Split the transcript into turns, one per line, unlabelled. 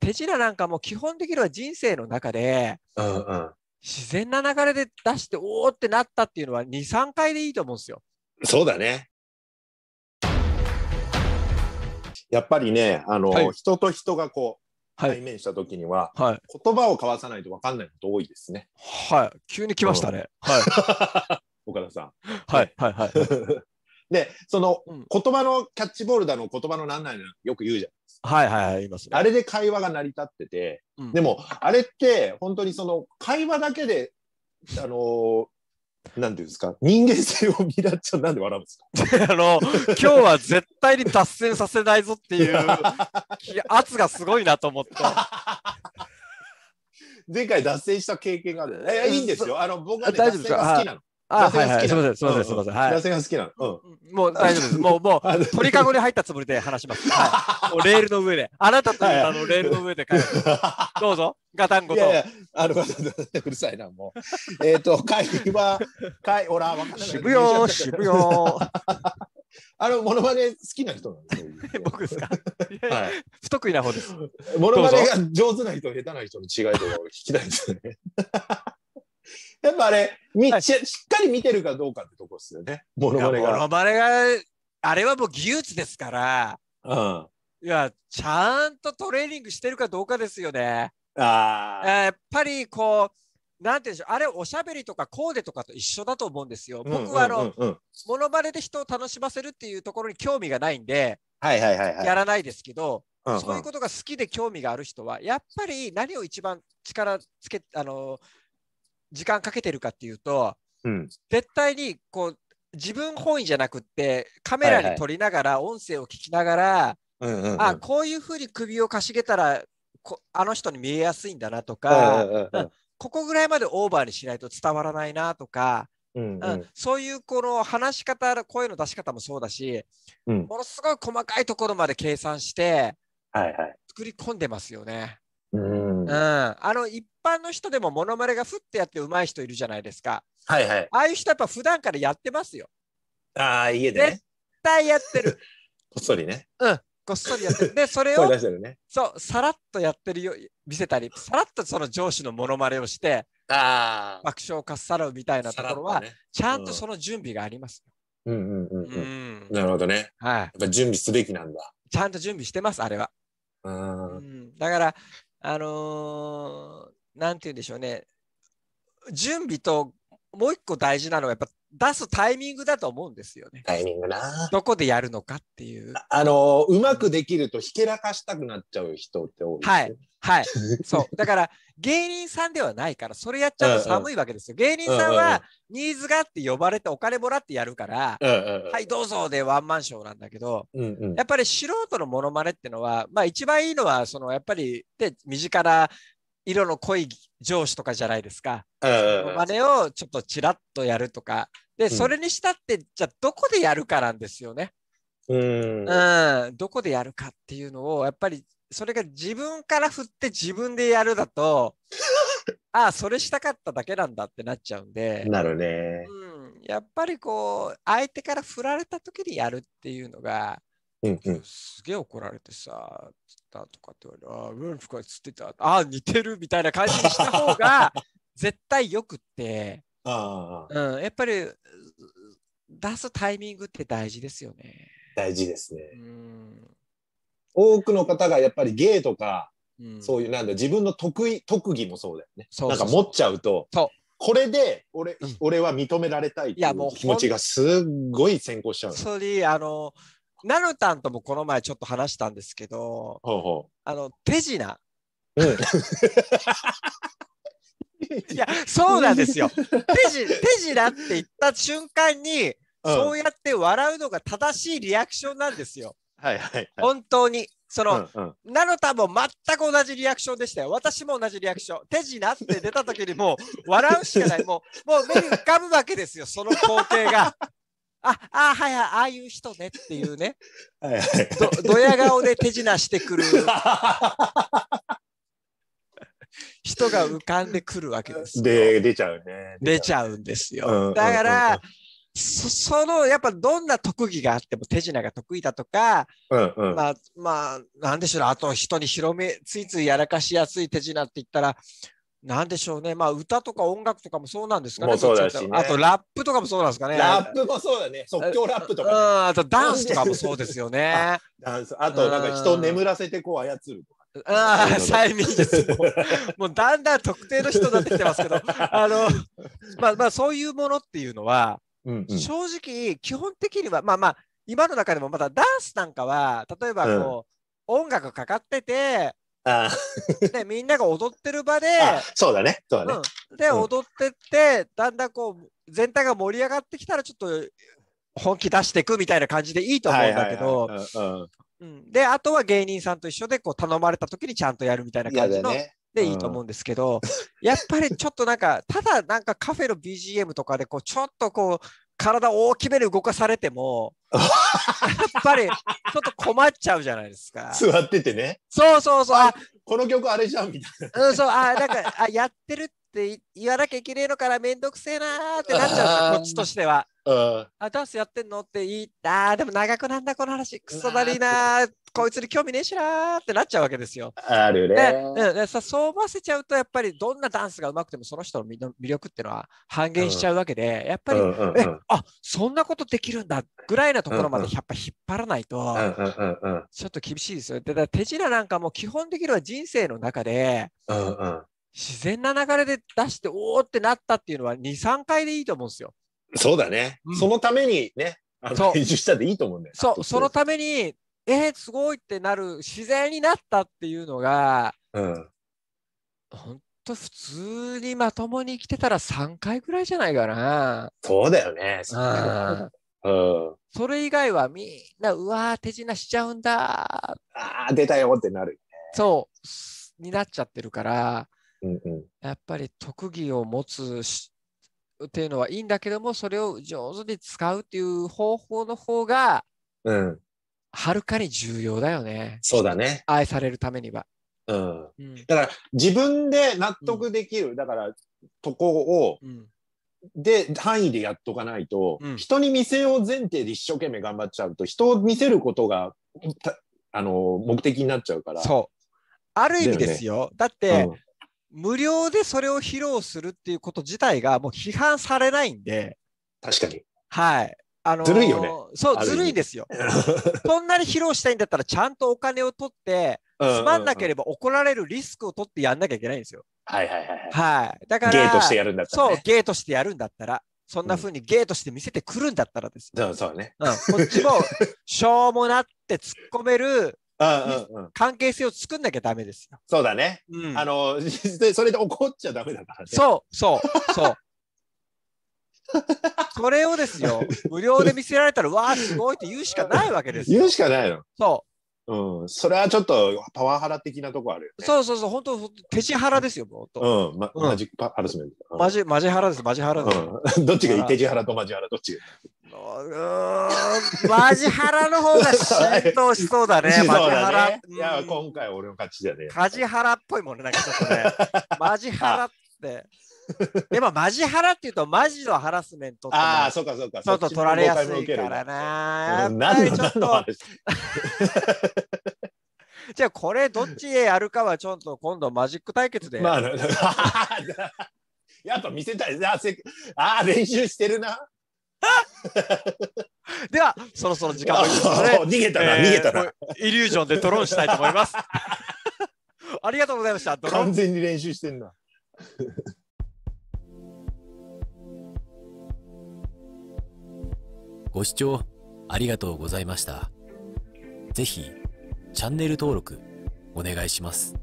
手品なんかも基本的には人生の中で、うんうん、自然な流れで出しておおってなったっていうのは23回でいいと思うんですよ。
そうだねやっぱりねあの、はい、
人と人がこ
う対面した時には、はい、言葉を交わさないと分かんないこと多いですね。はい急に来ました
ね。はい、岡田さん。はいはいはい。
で、その言葉のキャッチボールだの、言葉のなんないのよく言うじゃん。
はいはいはい、言います、
ね、あれで会話が成り立ってて、うん、でも、あれって、本当にその会話だけで、あのー、なんていうんですか、人間性を見らっちゃう、なんで笑うんですか あの、今日は絶
対に脱線させないぞっていう
圧がすごいなと思って。前回脱線した経験がある。え、いいんですよ。あの、僕は、ね、脱線が好きなの。あ、はいはい、すみません、すみません、すみません。はい。が好きなの。もう大丈夫です。
もう、もう、鳥かごに入ったつもりで話します。はい。もうレールの上で。あなたとあのレールの
上で帰る。どうぞ、ガタンゴと。いやいや、あの、うるさいな、もう。えっと、会は、会、ほら、わ渋谷、渋谷。あの、モノマネ好きな人なんですよ。僕
ですかはい。不得意な方です。モノマネが
上手な人、下手な人の
違いとかを聞きたいですね。
やっぱあれ、みししっかり見てるかどうかってとこですよね。モノマネが。モノ
マネが、あれはもう技術ですから。うん。いや、ちゃんとトレーニングしてるかどうかですよね。ああ。やっぱりこう、なんていうんでしょう、あれ、おしゃべりとかコーデとかと一緒だと思うんですよ。僕はあの、ものまねで人を楽しませるっていうところに興味がないんで、はいはいはい、はい、やらないですけど、うんうん、そういうことが好きで興味がある人は、やっぱり何を一番力つけ、あの時間かけてるかっていうと、うん、絶対にこう自分本位じゃなくってカメラに撮りながら、音声を聞きながら、うんうんうん、あこういうふうに首をかしげたらこあの人に見えやすいんだなとか、うんうんうん、ここぐらいまでオーバーにしないと伝わらないなとか、うんうんうん、そういうこの話し方声の出し方もそうだし、うん、ものすごい細かいところまで計算して、はい、作り込んでますよね。うんあの一般の人でもモノまねがふってやってうまい人いるじゃないですか。はいはい。ああいう人やっぱ普段からやってますよ。
ああ、家で、ね。絶
対やってる。
こっそりね。
うん。こっそりやってる。で、それを、ね、そうさらっとやってるよ見せたり、さらっとその上司のモノまねをして、あ爆笑かっさらうみたいなところは、ねうん、ちゃんとその準備があります。
うんうんうん、うん、うん、なるほどね。はい。やっぱ準備すべきなんだ。
ちゃんと準備してます、あれは。うん、だから、あのー、なんて言うんでしょうね、準備ともう一個大事なのはやっぱ出すタイミングだと思うんですよね。タイミングな。どこでやるのかっていう。あの、うまくできるとひけらかしたくなっちゃう人って多い、はい。はい。そう。だから、芸人さんではないから、それやっちゃうと寒いわけですよ。芸人さんは、ニーズがあって呼ばれてお金もらってやるから、はい、どうぞでワンマンショーなんだけど、うんうん、やっぱり素人のものまねってのは、まあ一番いいのは、その、やっぱり、で、身近な色の濃い上司とかじゃないですか。真似をちょっとちらっとやるとか、で、それにしたって、じゃあどこでやるかなんですよね。うん、うん、どこでやるかっていうのをやっぱりそれが自分から振って自分でやるだと ああそれしたかっただけなんだってなっちゃうんでなるね、うん、やっぱりこう相手から振られた時にやるっていうのが、うんうん、すげえ怒られてさつったとかって言われてああうんふかつってたああ似てるみたいな感じにした方が 絶対よくってああうん、やっぱり出すタイミングって大事ですよね。
大事ですね。多くの方がやっぱり
芸とか、
うん、そういうなんだ自分の得意特技もそうだよね。そうそうそうなんか持っちゃうとこれで俺うん、俺は認められたいっていう気持ちがすごい先行しちゃう。そ
れあのナルタンともこの前ちょっと話したんですけど、ほうほうあの手品。うん、いや、そうなんですよ。手品って言った瞬間に、うん、そうやって笑うのが正しいリアクションなんですよ。はいはい、はい、本当に。その、うんうん、なのたも全く同じリアクションでしたよ。私も同じリアクション。手品って出た時にもう笑うしかない。もう、もう目に浮かぶわけですよ、その光景が。あ、あ、はいはい、ああいう人ねっていうね。はいはい、ど、ドヤ顔で手品してくる。人が浮かんでくるわけですで、
出ちゃうね。
出ちゃうんですよ。だから、そそのやっぱどんな特技があっても手品が得意だとか、うんうん、まあまあなんでしょうあと人に広めついついやらかしやすい手品って言ったらなんでしょうねまあ歌とか音楽とかもそうなんですかね、そううね、あとラップとかもそうなんですかねラッ
プもそうだね即興ラップ
とか、ね、あとダンスとかもそう
ですよね ダンスあとなんか人を眠らせてこう操るああ、催眠術も。うだんだん特定の人になってきてますけど、あの、
まあまあ、そういうものっていうのは、うんうん、正直、基本的には、まあまあ、今の中でもまたダンスなんかは、例えばこう、うん、音楽かかってて、あでみんなが踊ってる場で、そうだね、そうだね。うん、で、踊ってって、だんだんこう、全体が盛り上がってきたら、ちょっと本気出していくみたいな感じでいいと思うんだけど、で、あとは芸人さんと一緒でこう頼まれた時にちゃんとやるみたいな感じの。でいいと思うんですけど、やっぱりちょっとなんか、ただなんかカフェの BGM とかでこう、ちょっとこう、体大きめで動かされても、やっぱりちょっと困っちゃうじゃないですか。座っててね。そうそうそう。この曲あれじゃんみたいな。うん、そう、あ、なんか、あ、やってるって言わなきゃいけねえのからめんどくせえなーってなっちゃうこっちとしては。あダンスやってんのって言ったでも長くなんだこの話クソだりなこいつに興味ねえしなーってなっちゃうわけですよ。あるね。ででさそう思わせちゃうとやっぱりどんなダンスがうまくてもその人の魅力っていうのは半減しちゃうわけで、やっぱり、うんうんうん、えあそんなことできるんだぐらいなところまでやっぱ引っ張らないと、ちょっと厳しいですよ。でだ手品なんかも基本的には人生の中で、うんうん自然な流れで出して、おおってなったっていうのは、2、3回でいいと思うんですよ。
そうだね。
うん、そのためにね、あのそうし
たでいいと思うんだ
よ。そう、そのために、えー、すごいってなる、自然になったっていうのが、うん、本当、普通にまともに生きてたら3回ぐらいじゃないかな。
そうだよね。うんうん、
それ以外はみんな、うわー、手品しちゃうんだ。ああ、出
たよってなる、
ね。そう、になっちゃってるから、うんうん、やっぱり特技を持つっていうのはいいんだけどもそれを上手に使うっていう方法の方が、うん、はるかに重要だよね。そうだね愛されるためには。うん、うん、だから
自分で納得できる、うん、だからとこを、うん、で範囲でやっとかないと、人に見せよう前提で一生懸命頑張っちゃうと人
を見せることがあの目的になっちゃうから。そうある意味ですよ。だって、無料でそれを披露するっていうこと自体がもう批判されないんで。確かに。はい。あのー、ずるいよね。そう、ずるいんですよ。そ んなに披露したいんだったら、ちゃんとお金を取って、つまんなければ怒られるリスクを取ってやんなきゃいけないんですよ。はいはいはい。はい。だから、ゲートしてやるんだったら、ね、そう、ゲートしてやるんだったら。そんなふうにゲートして見せてくるんだったらです、うん、そうね、うん。こっちも しょうもなって突っ込めるうんうんうん、関係性を作んなきゃダメですよ。そうだね。うん、あの それで怒っちゃダメだからね。そうそうそう。それをですよ無料で見せられたらわあすごいって言うしかないわけですよ。言うしかないの。そう。
うん、それはちょっとパワハラ的なとこあるよ、ね、そ
うそうそう、本当、手支払ですよ、も
う。うん、ま、マジハラスメント。
マジ、マジハラです、マジハラ
です。うん、どっちがいい手支払とマジハラ、どっちが。
マジハ
ラの方が浸透しそうだね。マジハラ、いや、
今回俺の勝ちじゃね。マジハラっぽいもんね、なんかちょっとね。マジハラって。でもマジハラっていうとマジのハラスメントああそうかそうかちょっと取られやすいからな。何の何の話 じゃあこれどっちへやるかはちょっと今度マジック対決で。あ、やっぱ見せたい。あ
あ練習してるな。では、そろそろ時間が逃げたな、逃げたな、イリュージョンでドローンしたいと思います。ありがとうございました。完全に練習してんな。
ご視聴ありがとうございました。ぜひ、チャンネル登録お願いします。